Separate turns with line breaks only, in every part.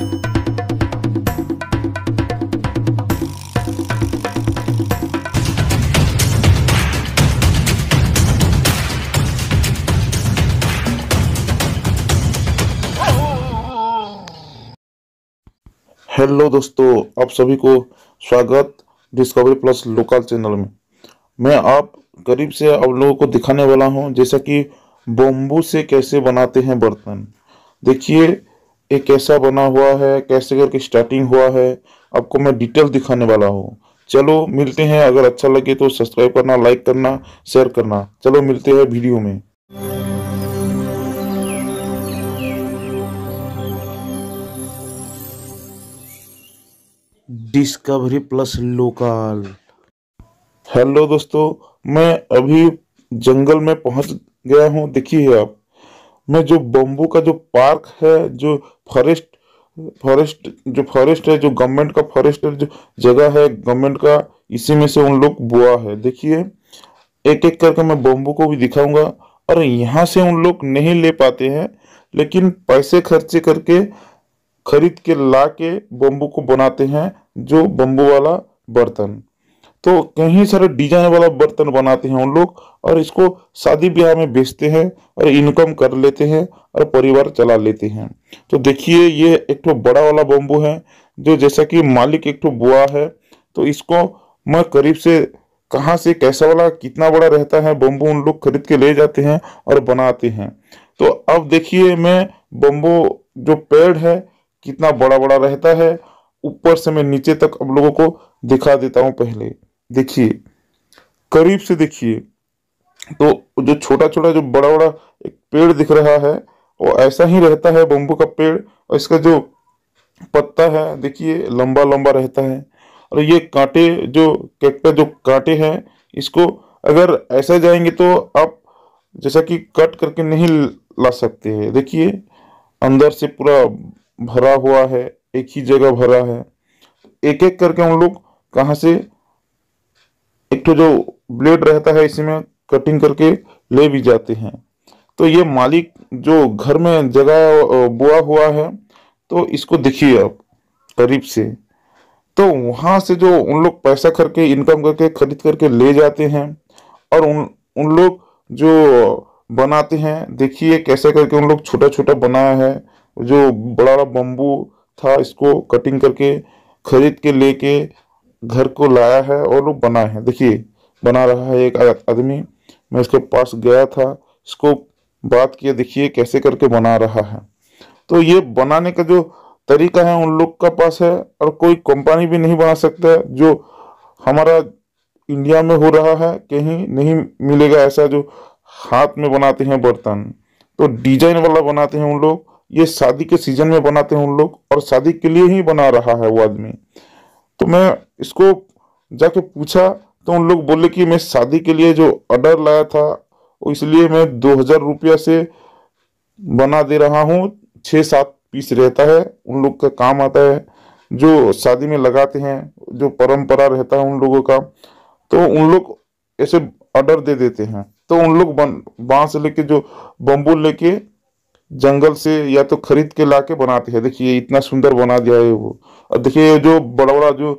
hello दोस्तों आप सभी को स्वागत डिस्कवरी प्लस लोकल चैनल में मैं आप करीब से आप लोगों को दिखाने वाला हूं जैसा कि बोम्बू से कैसे बनाते हैं बर्तन देखिए ये कैसा बना हुआ है कैसे करके स्टार्टिंग हुआ है आपको मैं डिटेल दिखाने वाला हूँ चलो मिलते हैं अगर अच्छा लगे तो सब्सक्राइब करना लाइक करना शेयर करना चलो मिलते हैं वीडियो में डिस्कवरी प्लस लोकल हेलो दोस्तों मैं अभी जंगल में पहुंच गया हूं देखिए आप में जो बम्बू का जो पार्क है जो फॉरेस्ट फॉरेस्ट जो फॉरेस्ट है जो गवर्नमेंट का फॉरेस्ट जो जगह है गवर्नमेंट का इसी में से उन लोग बुआ है देखिए एक एक करके मैं बम्बू को भी दिखाऊंगा और यहाँ से उन लोग नहीं ले पाते हैं लेकिन पैसे खर्चे करके खरीद के ला के बम्बू को बनाते हैं जो बम्बू वाला बर्तन तो कहीं सारे डिजाइन वाला बर्तन बनाते हैं उन लोग और इसको शादी ब्याह में बेचते हैं और इनकम कर लेते हैं और परिवार चला लेते हैं तो देखिए ये एक तो बड़ा वाला बम्बू है जो जैसा कि मालिक एक तो बुआ है तो इसको मैं करीब से कहाँ से कैसा वाला कितना बड़ा रहता है बम्बू उन लोग खरीद के ले जाते हैं और बनाते हैं तो अब देखिए मैं बम्बू जो पेड़ है कितना बड़ा बड़ा रहता है ऊपर से मैं नीचे तक आप लोगों को दिखा देता हूँ पहले देखिए करीब से देखिए तो जो छोटा छोटा जो बड़ा बड़ा एक पेड़ दिख रहा है वो ऐसा ही रहता है बम्बू का पेड़ और इसका जो पत्ता है देखिए लंबा लंबा रहता है और ये कांटे जो कैक्टर जो कांटे हैं इसको अगर ऐसा जाएंगे तो आप जैसा कि कट करके नहीं ला सकते हैं देखिए अंदर से पूरा भरा हुआ है एक ही जगह भरा है एक एक करके हम लोग कहाँ से एक तो जो ब्लेड रहता है इसी में कटिंग करके ले भी जाते हैं तो ये मालिक जो घर में जगह बोआ हुआ है तो इसको देखिए आप करीब से तो वहां से जो उन लोग पैसा करके इनकम करके खरीद करके ले जाते हैं और उन उन लोग जो बनाते हैं देखिए कैसे करके उन लोग छोटा छोटा बनाया है जो बड़ा बड़ा बम्बू था इसको कटिंग करके खरीद के लेके घर को लाया है और वो बना है देखिए बना रहा है एक आदमी मैं इसके पास गया था इसको बात किया देखिए कैसे करके बना रहा है तो ये बनाने का जो तरीका है उन लोग का पास है और कोई कंपनी भी नहीं बना सकता जो हमारा इंडिया में हो रहा है कहीं नहीं मिलेगा ऐसा जो हाथ में बनाते हैं बर्तन तो डिजाइन वाला बनाते हैं उन लोग ये शादी के सीजन में बनाते हैं उन लोग और शादी के लिए ही बना रहा है वो आदमी तो मैं इसको जाके पूछा तो उन लोग बोले कि मैं शादी के लिए जो ऑर्डर लाया था इसलिए मैं दो हजार रुपया से बना दे रहा हूँ छः सात पीस रहता है उन लोग का काम आता है जो शादी में लगाते हैं जो परंपरा रहता है उन लोगों का तो उन लोग ऐसे ऑर्डर दे देते हैं तो उन लोग बांस लेके जो बम्बू लेके जंगल से या तो खरीद के लाके बनाते हैं देखिए इतना सुंदर बना दिया है वो और देखिए जो बड़ा बड़ा जो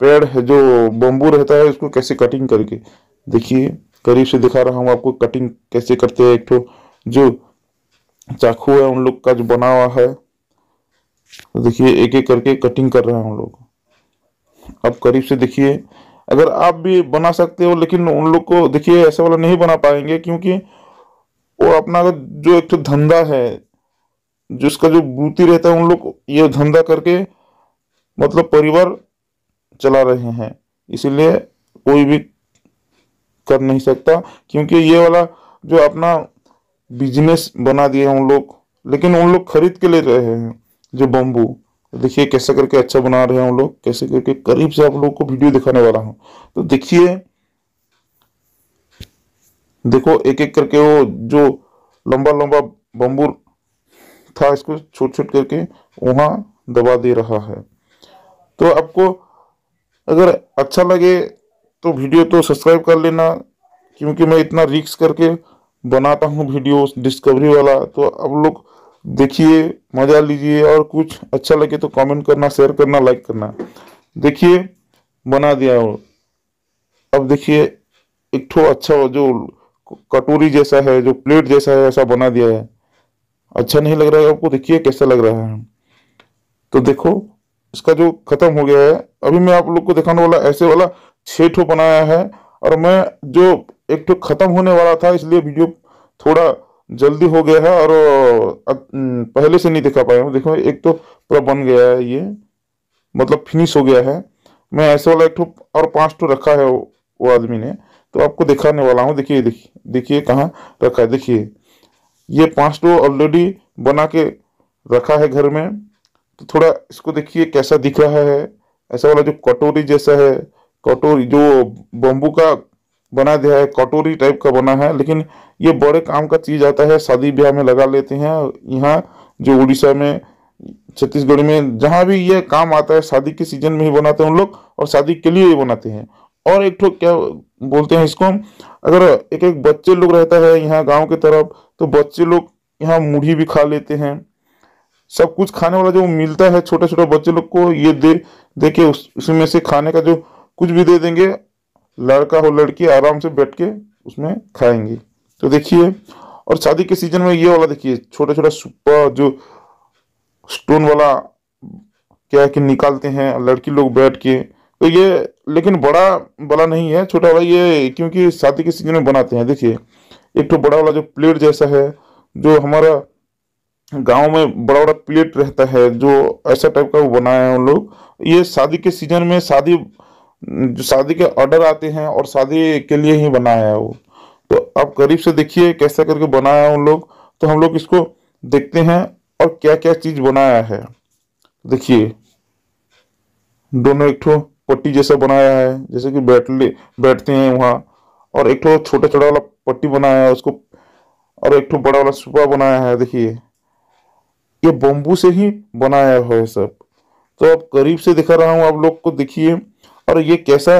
पेड़ है जो बम्बू रहता है उसको कैसे कटिंग करके देखिए करीब से दिखा रहा हूँ आपको कटिंग कैसे करते हैं एक तो जो चाकू है उन लोग का जो बना हुआ है तो देखिए एक एक करके कटिंग कर रहे हैं उन लोग अब करीब से देखिए अगर आप भी बना सकते हो लेकिन उन लोग को देखिए ऐसा वाला नहीं बना पाएंगे क्योंकि और अपना जो एक तो धंधा है जिसका जो बूती रहता है उन लोग ये धंधा करके मतलब परिवार चला रहे हैं इसीलिए कोई भी कर नहीं सकता क्योंकि ये वाला जो अपना बिजनेस बना दिया उन लोग लेकिन उन लोग खरीद के ले रहे हैं जो बम्बू देखिए कैसे करके अच्छा बना रहे हैं उन लोग कैसे करके करीब से आप लोग को वीडियो दिखाने वाला हूँ तो देखिए देखो एक एक करके वो जो लंबा लंबा बम्बूर था इसको छोट छोट करके वहाँ दबा दे रहा है तो आपको अगर अच्छा लगे तो वीडियो तो सब्सक्राइब कर लेना क्योंकि मैं इतना रिक्स करके बनाता हूँ वीडियो डिस्कवरी वाला तो आप लोग देखिए मज़ा लीजिए और कुछ अच्छा लगे तो कमेंट करना शेयर करना लाइक करना देखिए बना दिया हो अब देखिए एक ठो अच्छा जो कटोरी जैसा है जो प्लेट जैसा है ऐसा बना दिया है अच्छा नहीं लग रहा है आपको देखिए कैसा लग रहा है तो देखो इसका जो खत्म हो गया है अभी मैं आप लोग को दिखाने वाला ऐसे वाला छः ठो बनाया है और मैं जो एक ठो खत्म होने वाला था इसलिए वीडियो थोड़ा जल्दी हो गया है और पहले से नहीं दिखा पाया हूँ देखो एक तो पूरा बन गया है ये मतलब फिनिश हो गया है मैं ऐसे वाला एक ठो और पांच ठो रखा है वो, वो आदमी ने तो आपको दिखाने वाला हूँ देखिए देखिए कहाँ रखा है देखिए ये पांच टो ऑलरेडी बना के रखा है घर में तो थोड़ा इसको देखिए कैसा दिख रहा है ऐसा वाला जो कटोरी जैसा है कटोरी जो बम्बू का बना दिया है कटोरी टाइप का बना है लेकिन ये बड़े काम का चीज आता है शादी ब्याह में लगा लेते हैं यहाँ जो उड़ीसा में छत्तीसगढ़ में जहाँ भी ये काम आता है शादी के सीजन में ही बनाते हैं उन लोग और शादी के लिए ही बनाते हैं और एक ठो क्या बोलते हैं इसको हम अगर एक एक बच्चे लोग रहता है यहाँ गांव की तरफ तो बच्चे लोग यहाँ मुढ़ी भी खा लेते हैं सब कुछ खाने वाला जो मिलता है छोटे छोटे बच्चे लोग को ये दे दे के उस, उसमें से खाने का जो कुछ भी दे देंगे लड़का हो लड़की आराम से बैठ के उसमें खाएंगे तो देखिए और शादी के सीजन में ये वाला देखिए छोटा छोटा सुपर जो स्टोन वाला क्या है कि निकालते हैं लड़की लोग बैठ के तो ये लेकिन बड़ा वाला नहीं है छोटा वाला ये क्योंकि शादी के सीजन में बनाते हैं देखिए एक तो बड़ा वाला जो प्लेट जैसा है जो हमारा गांव में बड़ा बड़ा प्लेट रहता है जो ऐसा टाइप का वो बनाया है उन लोग ये शादी के सीजन में शादी जो शादी के ऑर्डर आते हैं और शादी के लिए ही बनाया है वो तो आप करीब से देखिए कैसा करके बनाया है उन लोग तो हम लोग इसको देखते हैं और क्या क्या चीज़ बनाया है देखिए दोनों एक ठो पट्टी जैसा बनाया है जैसे कि बैठ ले बैठते हैं वहाँ और एक छोटा छोटा वाला पट्टी बनाया है उसको और एक ठो बड़ा वाला सुपा बनाया है देखिए ये बम्बू से ही बनाया है सब तो अब करीब से दिखा रहा हूँ आप लोग को देखिए और ये कैसा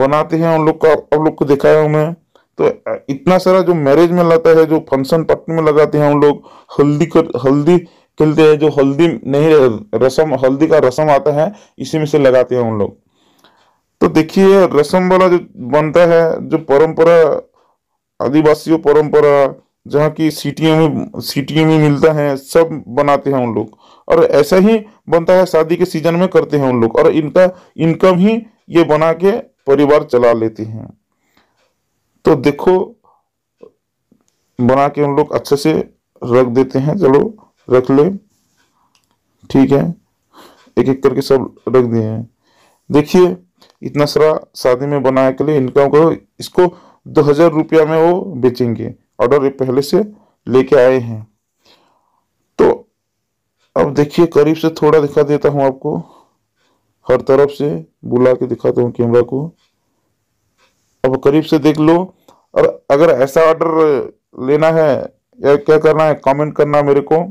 बनाते हैं उन लोग का आप लोग को दिखाया हूँ मैं तो इतना सारा जो मैरिज में लाता है जो फंक्शन पार्टी में लगाते हैं हम लोग हल्दी कर हल्दी खेलते हैं जो हल्दी नहीं रसम हल्दी का रसम आता है इसी में से लगाते हैं हम लोग तो देखिए रसम वाला जो बनता है जो परंपरा आदिवासियों परंपरा जहाँ की सिटियों में सिटियों में मिलता है सब बनाते हैं उन लोग और ऐसा ही बनता है शादी के सीजन में करते हैं उन लोग और इनका इनकम ही ये बना के परिवार चला लेते हैं तो देखो बना के उन लोग अच्छे से रख देते हैं चलो रख ले ठीक है एक एक करके सब रख दिए हैं देखिए इतना सारा शादी में बनाने के लिए इनकम करो इसको दो हज़ार रुपया में वो बेचेंगे ऑर्डर पहले से लेके आए हैं तो अब देखिए करीब से थोड़ा दिखा देता हूँ आपको हर तरफ से बुला के दिखाता हूँ कैमरा को अब करीब से देख लो और अगर ऐसा ऑर्डर लेना है या क्या करना है कमेंट करना मेरे को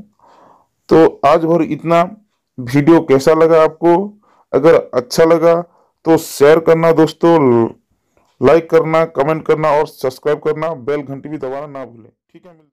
तो आज भर इतना वीडियो कैसा लगा आपको अगर अच्छा लगा तो शेयर करना दोस्तों लाइक करना कमेंट करना और सब्सक्राइब करना बेल घंटी भी दबाना ना भूलें ठीक है